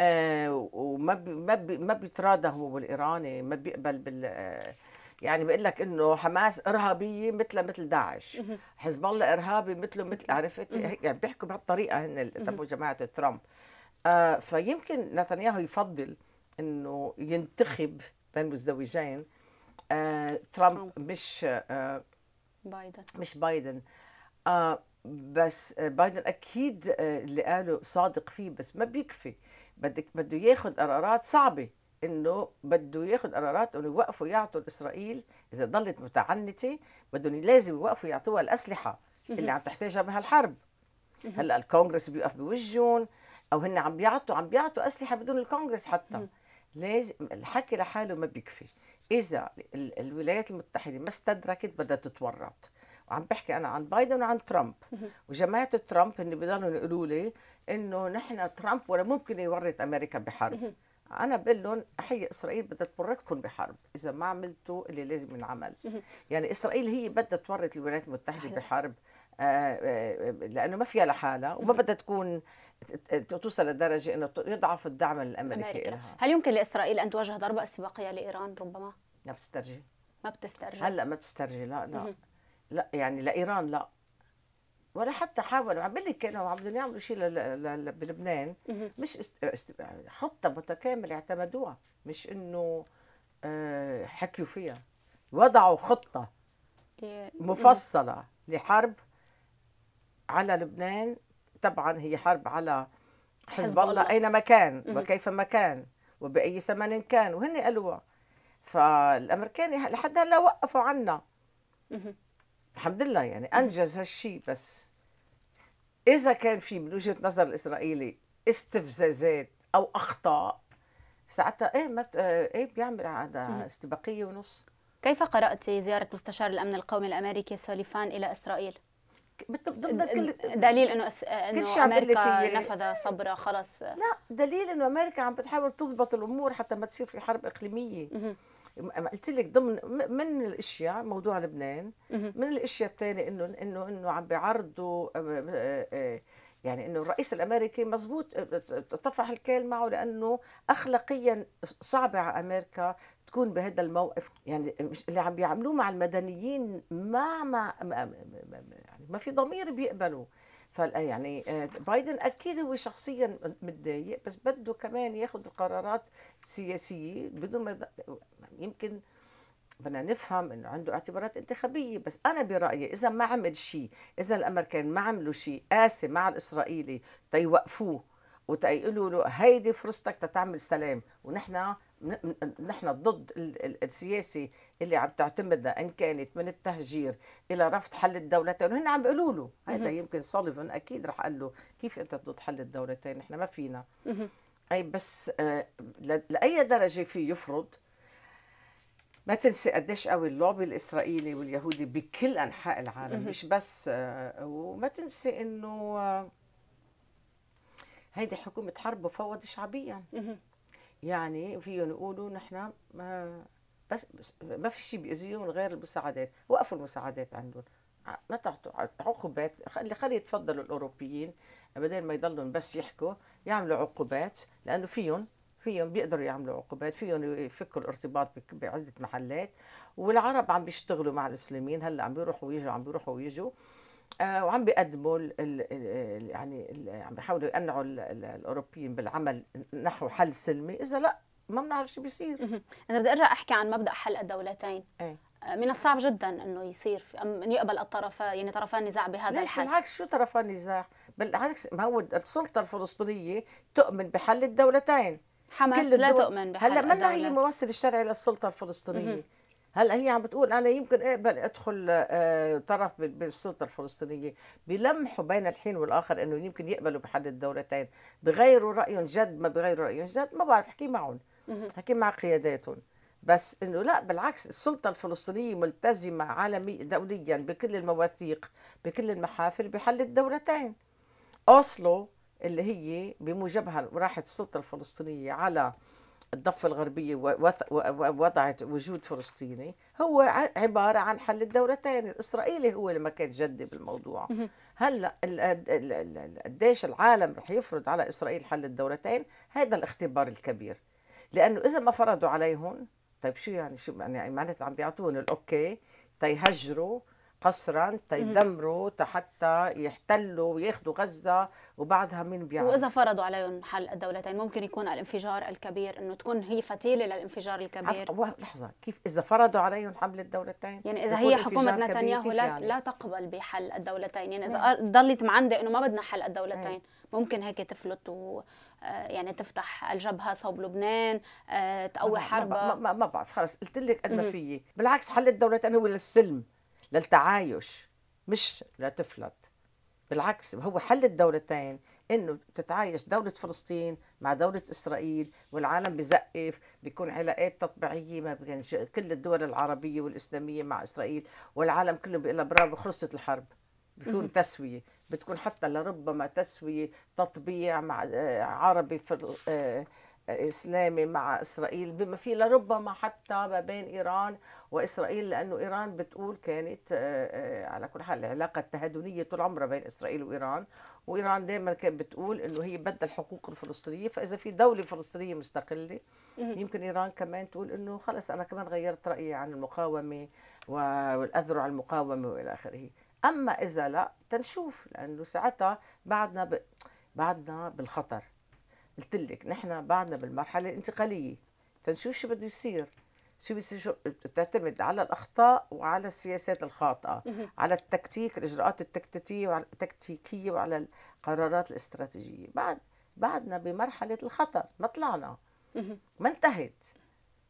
آه، وما ما ما بيتراضى هو والايراني ما بيقبل بال آه، يعني بقول لك انه حماس ارهابيه مثل مثل داعش حزب الله ارهابي مثله مثل عرفت يعني بيحكوا بهالطريقه هن تبعوا جماعه ترامب آه، فيمكن نتنياهو يفضل انه ينتخب بين مزدوجين ترامب مش بايدن مش بايدن آه بس بايدن اكيد اللي قاله صادق فيه بس ما بيكفي بدك بده ياخذ قرارات صعبه انه بده ياخذ قرارات انه يوقفوا يعطوا لاسرائيل اذا ضلت متعنته بدهم لازم يوقفوا يعطوها الاسلحه اللي عم تحتاجها بهالحرب هلا الكونغرس بيوقف بوجهن او هن عم بيعطوا عم بيعطوا اسلحه بدون الكونغرس حتى لازم الحكي لحاله ما بيكفي اذا الولايات المتحده ما استدركت بدها تتورط وعم بحكي انا عن بايدن وعن ترامب وجماعه ترامب هن بضلوا يقولوا لي انه نحن ترامب ولا ممكن يورط امريكا بحرب انا بقول لهم هي اسرائيل بدها تورطكم بحرب اذا ما عملتوا اللي لازم ينعمل يعني اسرائيل هي بدها تورط الولايات المتحده بحرب آه، آه، لانه ما فيها لحالها وما بدها تكون توصل لدرجه انه يضعف الدعم الامريكي لها هل يمكن لاسرائيل ان تواجه ضربه استباقيه لايران ربما؟ ما بتسترجي ما بتسترجي هلا ما بتسترجي لا لا لا يعني لايران لا ولا حتى حاولوا عم عبالي كانوا عم بدهم يعملوا شيء بلبنان مش خطه متكامله اعتمدوها مش انه آه، حكيوا فيها وضعوا خطه إيه. مفصله لحرب على لبنان طبعا هي حرب على حزب الله اينما كان وكيفما كان وباي ثمن كان وهن قالوها فالامريكان لحد هلا وقفوا عنا الحمد لله يعني انجز هالشيء بس إذا كان في من وجهة نظر الإسرائيلي استفزازات أو أخطاء ساعتها إيه مت... آه، إيه بيعمل هذا استباقية ونص كيف قرأت زيارة مستشار الأمن القومي الأمريكي سوليفان إلى إسرائيل؟ كل دليل انه انه امريكا نفذ صبره خلص لا دليل انه امريكا عم بتحاول تضبط الامور حتى ما تصير في حرب اقليميه قلت لك ضمن من الاشياء موضوع لبنان من الاشياء الثانيه انه انه انه عم بيعرضوا آه، آه، آه، يعني انه الرئيس الامريكي مزبوط طفح الكيل معه لانه اخلاقيا صعبه على امريكا تكون بهذا الموقف يعني اللي عم بيعملوه مع المدنيين ما ما, ما, ما, ما يعني ما في ضمير بيقبلوا آه، يعني آه، بايدن اكيد هو شخصيا متضايق بس بده كمان ياخذ القرارات السياسيه بدون ما يمكن بدنا نفهم انه عنده اعتبارات انتخابيه بس انا برايي اذا ما عمل شيء اذا الامريكان ما عملوا شيء قاسي مع الاسرائيلي تيوقفوه وتيقولوا له هيدي فرصتك تتعمل سلام ونحن نحن ضد السياسة اللي عم تعتمدها ان كانت من التهجير الى رفض حل الدولتين وهن عم بيقولوا له هذا يمكن سوليفان اكيد رح قال له كيف انت ضد حل الدولتين نحن ما فينا اي بس آه، لاي درجه في يفرض ما تنسي قديش قوي اللوبي الاسرائيلي واليهودي بكل انحاء العالم مش بس آه، وما تنسي انه آه، هيدي حكومه حرب وفوض شعبيا يعني فيهم يقولوا نحن ما بس, بس ما في شيء بيأذيهم غير المساعدات وقفوا المساعدات عندهم ما تعطوا عقوبات خلي خلي يتفضلوا الاوروبيين بدل ما يضلهم بس يحكوا يعملوا عقوبات لانه فيهم فيهم بيقدروا يعملوا عقوبات فيهم يفكوا الارتباط بعده محلات والعرب عم بيشتغلوا مع المسلمين هلا عم بيروحوا ويجوا عم بيروحوا ويجوا آه، وعم بيقدموا ال ال يعني الـ عم بيحاولوا يقنعوا الاوروبيين بالعمل نحو حل سلمي اذا لا ما بنعرف شو بيصير انا بدي ارجع احكي عن مبدا حل الدولتين ايه؟ آه، من الصعب جدا انه يصير ان يقبل الطرفان يعني طرفان نزاع بهذا ليش الحل بالعكس شو طرفان نزاع بالعكس ما هو السلطه الفلسطينيه تؤمن بحل الدولتين حماس لا تؤمن بحل هلا من هي ممثل الشرعي للسلطه الفلسطينيه هلا هي عم بتقول انا يمكن اقبل إيه ادخل آه، طرف بالسلطه الفلسطينيه بلمحوا بين الحين والاخر انه يمكن يقبلوا بحد الدولتين بغيروا رايهم جد ما بغيروا رايهم جد ما بعرف احكي معهم احكي مع قياداتهم بس انه لا بالعكس السلطه الفلسطينيه ملتزمه عالميا دوليا بكل المواثيق بكل المحافل بحل الدولتين اوسلو اللي هي بموجبها راحت السلطه الفلسطينيه على الضفة الغربية وضعت وجود فلسطيني هو عبارة عن حل الدولتين الإسرائيلي هو اللي ما كان جدي بالموضوع هلا قديش العالم رح يفرض على إسرائيل حل الدولتين هذا الاختبار الكبير لأنه إذا ما فرضوا عليهم طيب شو يعني شو يعني, يعني معناتها عم بيعطوهم الأوكي تيهجروا قصرا تيدمروا حتى يحتلوا وياخذوا غزه وبعدها مين بيعمل واذا فرضوا عليهم حل الدولتين ممكن يكون الانفجار الكبير انه تكون هي فتيله للانفجار الكبير لحظه كيف اذا فرضوا عليهم حمل الدولتين يعني اذا هي حكومه نتنياهو لا يعني؟ لا تقبل بحل الدولتين يعني اذا نعم. ضلت معندة انه ما بدنا حل الدولتين مم. إيه. ممكن هيك تفلت و آه، يعني تفتح الجبهه صوب لبنان آه، تقوي حرب ما, ما بعرف خلص قلت لك قد ما فيي بالعكس حل الدولتين هو للسلم للتعايش مش لتفلت بالعكس هو حل الدولتين انه تتعايش دولة فلسطين مع دولة اسرائيل والعالم بزقف بيكون علاقات تطبيعية ما بين كل الدول العربية والاسلامية مع اسرائيل والعالم كله بيقول برافو خلصت الحرب بتكون تسوية بتكون حتى لربما تسوية تطبيع مع آه، عربي آه، إسلامي مع إسرائيل بما فيه لربما حتى ما بين إيران وإسرائيل لأنه إيران بتقول كانت آه، آه، على كل حال العلاقة التهادنية طول عمرها بين إسرائيل وإيران وإيران دائما كانت بتقول إنه هي بدها الحقوق الفلسطينية فإذا في دولة فلسطينية مستقلة يمكن إيران كمان تقول إنه خلص أنا كمان غيرت رأيي عن المقاومة والأذرع المقاومة وإلى آخره أما إذا لا تنشوف لأنه ساعتها بعدنا ب... بعدنا بالخطر قلت لك نحن بعدنا بالمرحله الانتقاليه تنشوف شو بده يصير شو بيصير تعتمد على الاخطاء وعلى السياسات الخاطئه على التكتيك الاجراءات التكتيكيه وعلى التكتيكيه وعلى القرارات الاستراتيجيه بعد بعدنا بمرحله الخطر ما طلعنا ما انتهت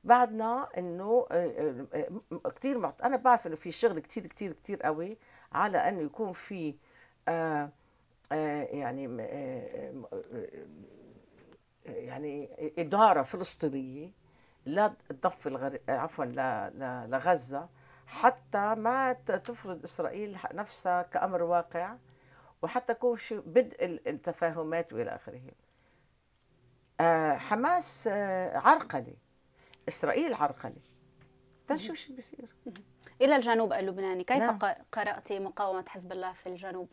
بعدنا انه آه، آه، كثير معت... انا بعرف انه في شغل كثير كثير كثير قوي على انه يكون في آه آه يعني آه, آه، يعني اداره فلسطينيه للضفه الغرب عفوا لغزه حتى ما تفرض اسرائيل نفسها كامر واقع وحتى يكون بدء التفاهمات والى اخره. آه، حماس آه، عرقله اسرائيل عرقله. تنشوف شو بصير الى الجنوب اللبناني، كيف نعم. قرات مقاومه حزب الله في الجنوب؟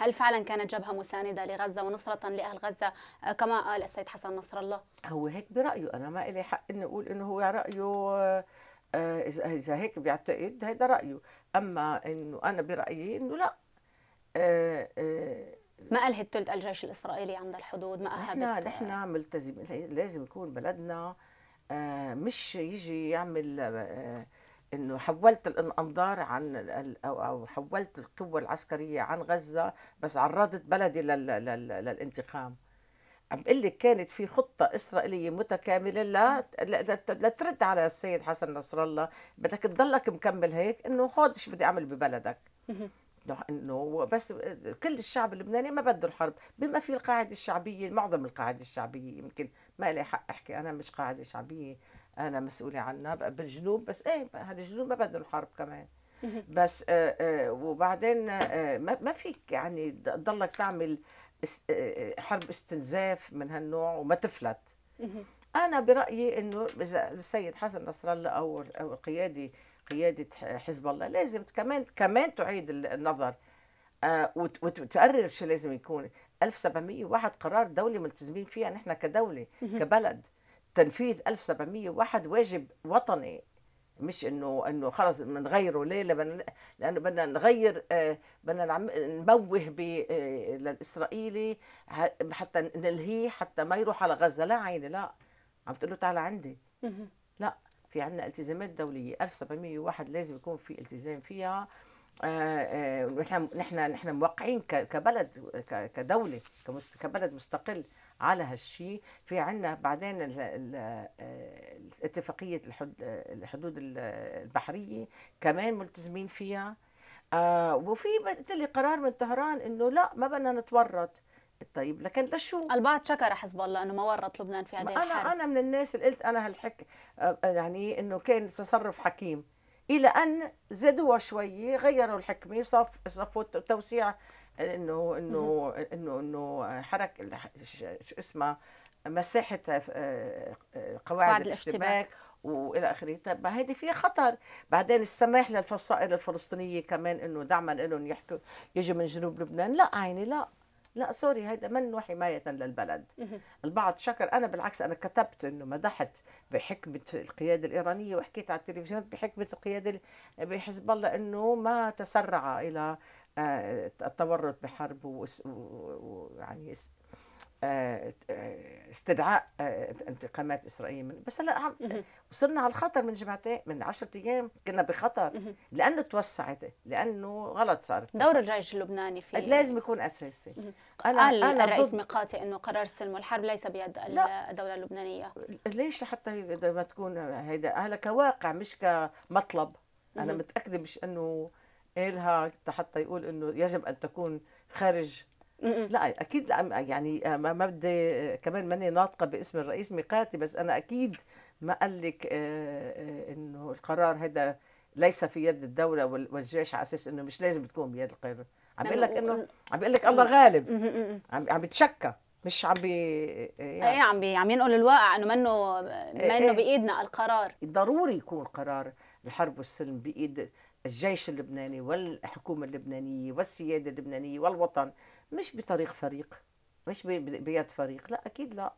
هل فعلا كانت جبهة مساندة لغزة ونصرة لأهل غزة آه، كما قال السيد حسن نصر الله هو هيك برأيه أنا ما لي حق إني أقول إنه هو رأيه آه، إذا هيك بيعتقد هذا رأيه أما إنه أنا برأيي إنه لا آه آه ما قال هتلت الجيش الإسرائيلي عند الحدود ما أهبت نحن ملتزمين لازم يكون بلدنا آه مش يجي يعمل آه، انه حولت الانظار عن او حولت القوه العسكريه عن غزه بس عرضت بلدي للانتقام عم بقول لك كانت في خطه اسرائيليه متكامله لا لترد على السيد حسن نصر الله بدك تضلك مكمل هيك انه خذ شو بدي اعمل ببلدك انه بس كل الشعب اللبناني ما بده الحرب بما في القاعده الشعبيه معظم القاعده الشعبيه يمكن ما لي حق احكي انا مش قاعده شعبيه انا مسؤوله عنها بالجنوب بس ايه هذا الجنوب ما بده حرب كمان بس آه آه وبعدين آه ما فيك يعني تضلك تعمل آه، آه، حرب استنزاف من هالنوع وما تفلت انا برايي انه اذا السيد حسن نصر الله او او القيادي قياده حزب الله لازم كمان كمان تعيد النظر آه، وتقرر شو لازم يكون 1701 قرار دولي ملتزمين فيها نحن كدوله كبلد تنفيذ 1701 واجب وطني مش انه انه خلص بنغيره ليه لبن لانه بدنا نغير آه، بدنا نعم، نموه آه، للاسرائيلي حتى نلهيه حتى ما يروح على غزه لا عيني لا عم تقول له تعال عندي لا في عندنا التزامات دوليه 1701 لازم يكون في التزام فيها آه، نحن نحن نحن موقعين كبلد كدوله كبلد مستقل على هالشيء في عنا بعدين ال ال آه، اتفاقية الحدود البحرية كمان ملتزمين فيها آه، وفي قلت لي قرار من طهران انه لا ما بدنا نتورط طيب لكن لشو البعض شكر حزب الله انه ما ورط لبنان في هذه الحرب انا انا من الناس اللي قلت انا هالحك آه، يعني انه كان تصرف حكيم الى ان زادوها شوي غيروا الحكمه صف صفوا توسيع انه انه انه انه حرك شو اسمه مساحه آه، آه، قواعد الاشتباك والى اخره طيب ما فيها خطر بعدين السماح للفصائل الفلسطينيه كمان انه دعما لهم يحكوا يجوا من جنوب لبنان لا عيني لا لا سوري هيدا منه حماية للبلد البعض شكر أنا بالعكس أنا كتبت أنه مدحت بحكمة القيادة الإيرانية وحكيت على التلفزيون بحكمة القيادة بحزب الله أنه ما تسرع إلى آه، التورط بحرب ويعني آه، آه، استدعاء انتقامات اسرائيل من بس هلا وصلنا على الخطر من جمعتين من 10 ايام كنا بخطر لانه توسعت لانه غلط صارت دور الجيش اللبناني في لازم يكون اساسي انا قال أنا الرئيس ميقاتي انه قرار السلم والحرب ليس بيد لا. الدوله اللبنانيه ليش لحتى ما تكون هيدا هلا كواقع مش كمطلب انا متاكده مش انه قالها حتى يقول انه يجب ان تكون خارج لا اكيد لا يعني آه، ما بدي آه، كمان ماني ناطقه باسم الرئيس ميقاتي بس انا اكيد ما قال لك آه، انه القرار هذا ليس في يد الدوله والجيش على اساس انه مش لازم تكون بيد القرار عم بقول لك انه عم بقول لك الله غالب عم عم بتشكى مش عم بي إيه، يعني ايه عم بي عم ينقل الواقع انه منه إيه، منه إيه. بايدنا القرار ضروري يكون قرار الحرب والسلم بايد الجيش اللبناني والحكومة اللبنانية والسيادة اللبنانية والوطن مش بطريق فريق مش بيد فريق لا أكيد لا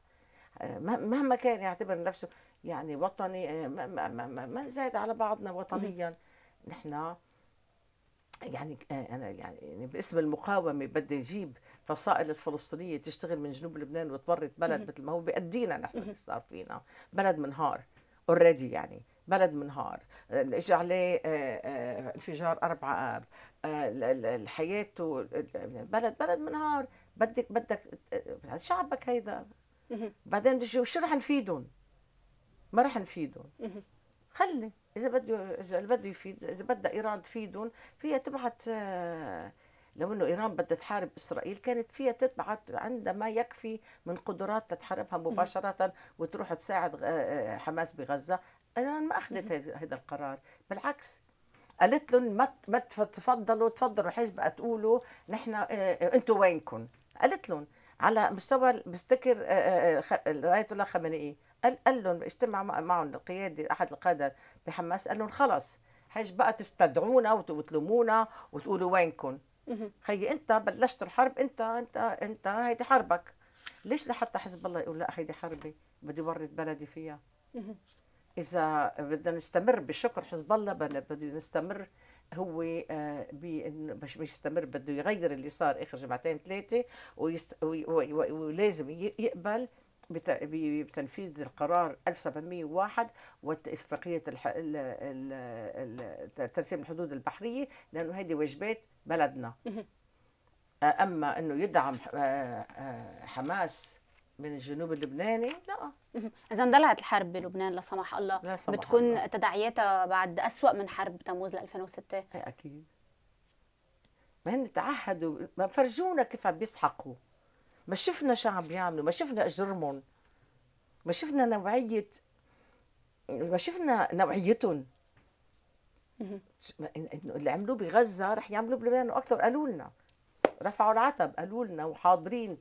آه، مهما كان يعتبر نفسه يعني وطني آه، ما, ما, ما, على بعضنا وطنيا نحن يعني آه، انا يعني،, يعني باسم المقاومه بدي اجيب فصائل الفلسطينيه تشتغل من جنوب لبنان وتورط بلد مثل ما هو بيأدينا نحن اللي صار فينا بلد منهار اوريدي يعني بلد منهار اجى عليه آه، آه، انفجار أربعة آب آه، الحياة بلد بلد منهار بدك بدك شعبك هيدا بعدين بيجي شو رح نفيدهم؟ ما رح نفيدهم خلي اذا بده اذا بده يفيد اذا بدها ايران تفيدهم فيها تبعت لو انه ايران بدها تحارب اسرائيل كانت فيها تبعت عندها ما يكفي من قدرات تتحاربها مباشره وتروح تساعد حماس بغزه ايران ما اخذت هذا القرار بالعكس قالت لهم ما تفضلوا تفضلوا تفضلوا بقى تقولوا نحن آه، آه، انتم وينكم قالت لهم على مستوى بفتكر الايه آه، الله خمينئي قال لهم اجتمع معهم القيادي احد القاده بحماس قال لهم خلص حاج بقى تستدعونا وتلومونا وتقولوا وينكم خيي انت بلشت الحرب انت انت انت هيدي حربك ليش لحتى حزب الله يقول لا هيدي حربي بدي ورط بلدي فيها اذا بدنا نستمر بشكر حزب الله بدنا بده نستمر هو مش آه، يستمر بده يغير اللي صار اخر جمعتين ثلاثه ويست... ولازم يقبل بتنفيذ القرار 1701 واتفاقية ترسيم الحدود البحرية لأنه هذه واجبات بلدنا آه، أما أنه يدعم آه، حماس من الجنوب اللبناني لا اذا اندلعت الحرب بلبنان لا سمح الله لا سمح بتكون الله. تداعياتها بعد اسوا من حرب تموز 2006 اي اكيد ما هن تعهدوا ما فرجونا كيف عم بيسحقوا ما شفنا شو عم بيعملوا ما شفنا اجرمهم ما شفنا نوعيه ما شفنا نوعيتهم انه اللي عملوه بغزه رح يعملوه بلبنان واكثر قالوا لنا رفعوا العتب قالوا لنا وحاضرين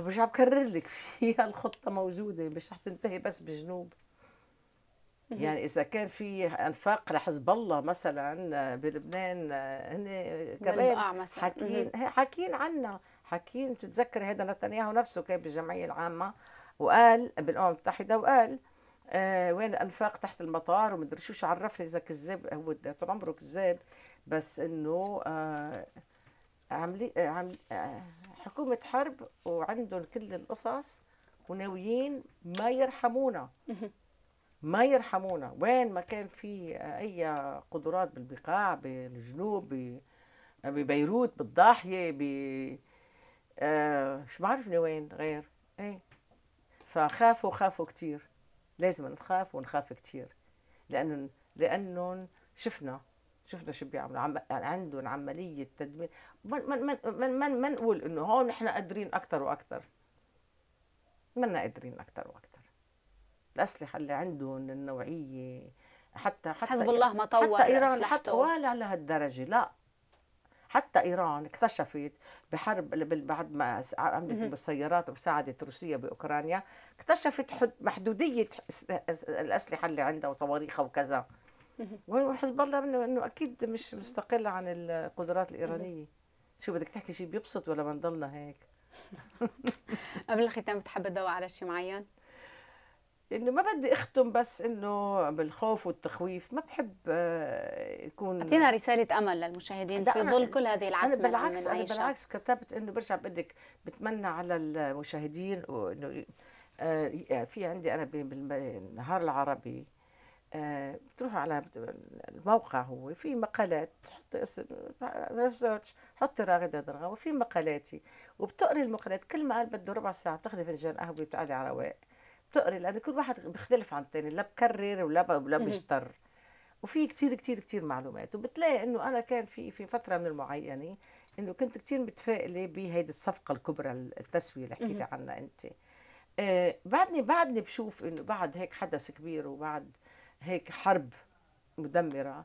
مش عم بكرر لك في الخطه موجوده مش رح تنتهي بس بالجنوب يعني اذا كان في انفاق لحزب الله مثلا آه، بلبنان آه، هن كمان حاكيين حاكيين عنا حاكيين بتتذكر هذا نتنياهو نفسه كان بالجمعيه العامه وقال بالامم المتحده وقال آه وين الأنفاق تحت المطار ومدري شو عرفني اذا كذاب هو طول عمره كذاب بس انه آه عملي آه عملي آه حكومة حرب وعندهم كل القصص وناويين ما يرحمونا ما يرحمونا وين ما كان في أي قدرات بالبقاع بالجنوب ببيروت بالضاحية ب آه شو بعرفني وين غير ايه فخافوا خافوا كثير لازم نخاف ونخاف كثير لأن لأنهم شفنا شفنا شو بيعملوا عم... يعني عندهم عمليه تدمير ما من... ما من... ما نقول انه هون نحن قادرين اكثر واكثر منا قادرين اكثر واكثر الاسلحه اللي عندهم النوعيه حتى حتى حزب الله ما طور حتى ايران حتى ولا لهالدرجه لا حتى ايران اكتشفت بحرب بعد ما عملت بالسيارات وساعدت روسيا باوكرانيا اكتشفت محدوديه الاسلحه اللي عندها وصواريخها وكذا وحزب الله منه انه اكيد مش مستقل عن القدرات الايرانيه شو بدك تحكي شيء بيبسط ولا ما نضلنا هيك قبل الختام بتحب تدور على شيء معين انه ما بدي اختم بس انه بالخوف والتخويف ما بحب آه، يكون اعطينا رساله امل للمشاهدين في ظل كل هذه العتمه انا بالعكس انا بالعكس كتبت انه برجع بقول لك بتمنى على المشاهدين وانه آه، في عندي انا بالنهار العربي آه، بتروح على الموقع هو في مقالات تحط اسم ريسيرش حطي راغدة درغا وفي مقالاتي وبتقري المقالات كل ما قال بده ربع ساعة بتاخذي فنجان قهوة وتقعدي على رواق بتقري لأنه كل واحد بيختلف عن الثاني لا بكرر ولا ولا بيشطر وفي كثير كثير كثير معلومات وبتلاقي انه انا كان في في فتره من المعينه انه كنت كثير متفائله بهيدي الصفقه الكبرى التسويه اللي حكيتي عنها انت آه بعدني بعدني بشوف انه بعد هيك حدث كبير وبعد هيك حرب مدمرة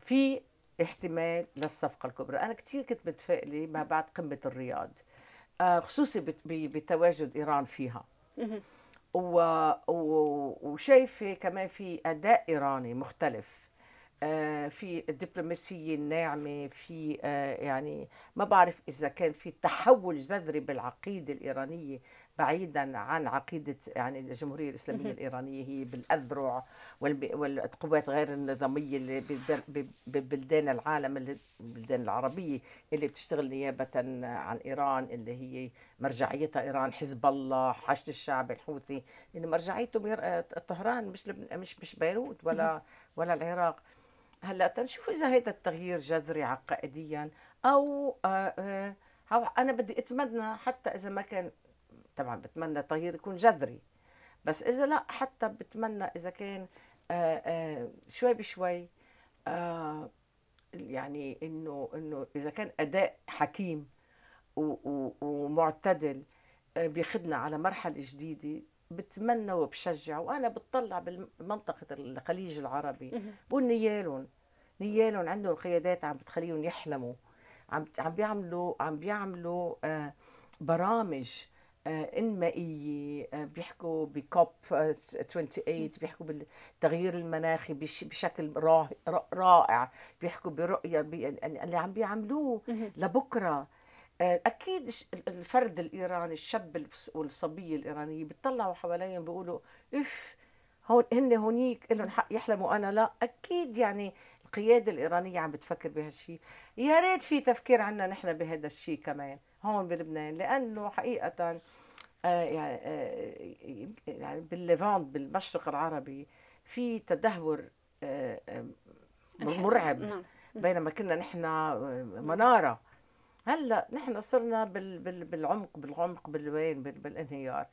في احتمال للصفقة الكبرى أنا كثير كنت متفائلة ما بعد قمة الرياض آه، خصوصي بتواجد إيران فيها و... وشايفة كمان في أداء إيراني مختلف آه، في الدبلوماسية الناعمة في آه، يعني ما بعرف إذا كان في تحول جذري بالعقيدة الإيرانية بعيدا عن عقيدة يعني الجمهورية الإسلامية الإيرانية هي بالأذرع والقوات غير النظامية اللي ببلدان العالم اللي البلدان العربية اللي بتشتغل نيابة عن إيران اللي هي مرجعيتها إيران حزب الله حشد الشعب الحوثي اللي مرجعيته طهران مش مش مش بيروت ولا ولا العراق هلا تنشوف اذا هذا التغيير جذري عقائديا او أو آه، آه، انا بدي اتمنى حتى اذا ما كان طبعا بتمنى التغيير يكون جذري بس اذا لا حتى بتمنى اذا كان آآ آه، آآ آه، شوي بشوي آه، يعني انه انه اذا كان اداء حكيم ومعتدل بياخذنا على مرحله جديده بتمنى وبشجع وانا بتطلع بمنطقه الخليج العربي بقول نيالهم نيالهم عندهم قيادات عم بتخليهم يحلموا عم عم بيعملوا عم بيعملوا برامج انمائيه آه، آه، بيحكوا بكوب 28 آه، بيحكوا بالتغيير المناخي بشكل رائع بيحكوا برؤيه يعني اللي عم بيعملوه لبكره اكيد الفرد الايراني الشاب والصبيه الايرانيه بيطلعوا حواليهم بيقولوا اف هون هن هونيك لهم حق يحلموا انا لا اكيد يعني القياده الايرانيه عم بتفكر بهالشيء يا ريت في تفكير عنا نحن بهذا الشيء كمان هون بلبنان لانه حقيقه آه، يعني آه، يعني بالليفاند بالمشرق العربي في تدهور آه، مرعب نعم. بينما كنا نحن مناره هلا نحن صرنا بالعمق بالعمق بالوين بالانهيار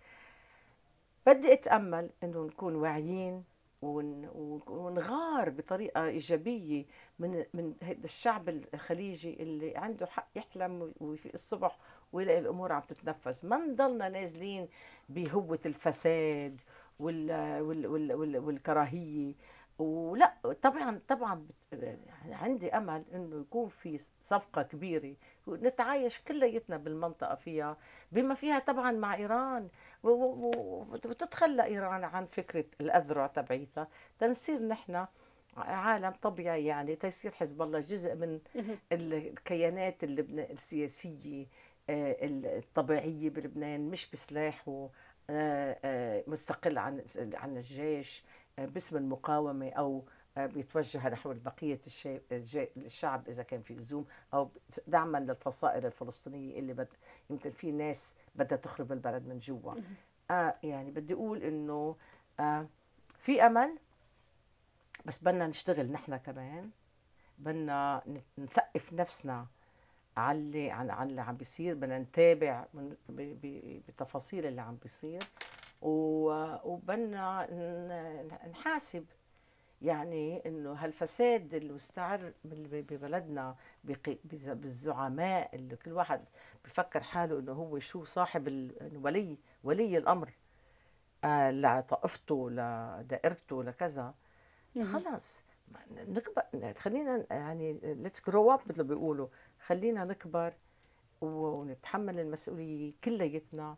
بدي اتامل انه نكون واعيين ونغار بطريقه ايجابيه من من هذا الشعب الخليجي اللي عنده حق يحلم ويفيق الصبح ويلاقي الامور عم تتنفس ما نضلنا نازلين بهوه الفساد وال وال وال وال والكراهيه ولا طبعا طبعا يعني عندي امل انه يكون في صفقه كبيره ونتعايش كليتنا بالمنطقه فيها بما فيها طبعا مع ايران وتتخلى ايران عن فكره الاذرع تبعيتها تنصير نحن عالم طبيعي يعني تيصير حزب الله جزء من الكيانات السياسيه آه، الطبيعيه بلبنان مش بسلاحه آه، آه، مستقل عن عن الجيش باسم المقاومه او بيتوجه نحو بقية الشعب إذا كان في لزوم أو دعما للفصائل الفلسطينية اللي بد... يمكن في ناس بدها تخرب البلد من جوا آه يعني بدي أقول إنه آه في أمل بس بدنا نشتغل نحن كمان بدنا نثقف نفسنا على على اللي عم بيصير بدنا نتابع بتفاصيل اللي عم بيصير وبدنا نحاسب يعني انه هالفساد اللي مستعر ببلدنا بالزعماء اللي كل واحد بفكر حاله انه هو شو صاحب الولي ولي الامر آه لطائفته لدائرته لكذا خلص نكبر خلينا يعني ليتس جرو اب مثل ما بيقولوا خلينا نكبر ونتحمل المسؤوليه كليتنا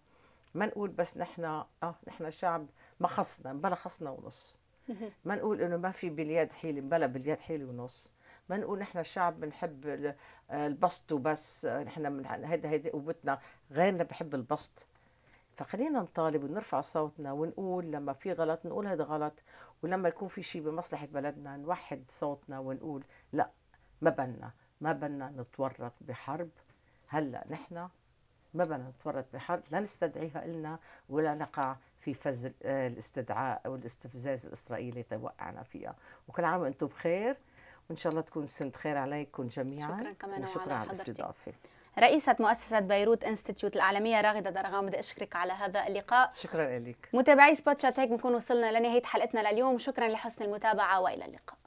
ما نقول بس نحن اه نحن شعب ما خصنا بلا خصنا ونص ما نقول انه ما في باليد حيله بلا باليد حيله ونص ما نقول نحن شعب بنحب آه، البسط وبس آه، نحن من هيدا هيدي قوتنا غيرنا بحب البسط فخلينا نطالب ونرفع صوتنا ونقول لما في غلط نقول هذا غلط ولما يكون في شيء بمصلحة بلدنا نوحد صوتنا ونقول لا ما بدنا ما بدنا نتورط بحرب هلا نحن ما بدنا نتورط بحرب لا نستدعيها إلنا ولا نقع في فز آه، الاستدعاء أو الاستفزاز الإسرائيلي توقعنا فيها وكل عام وأنتم بخير وإن شاء الله تكون سنة خير عليكم جميعا شكرا كمان وشكرا يعني على الاستضافة رئيسة مؤسسة بيروت انستيتيوت العالمية راغدة درغام بدي أشكرك على هذا اللقاء شكرا لك متابعي سبوتشات هيك بنكون وصلنا لنهاية حلقتنا لليوم شكرا لحسن المتابعة وإلى اللقاء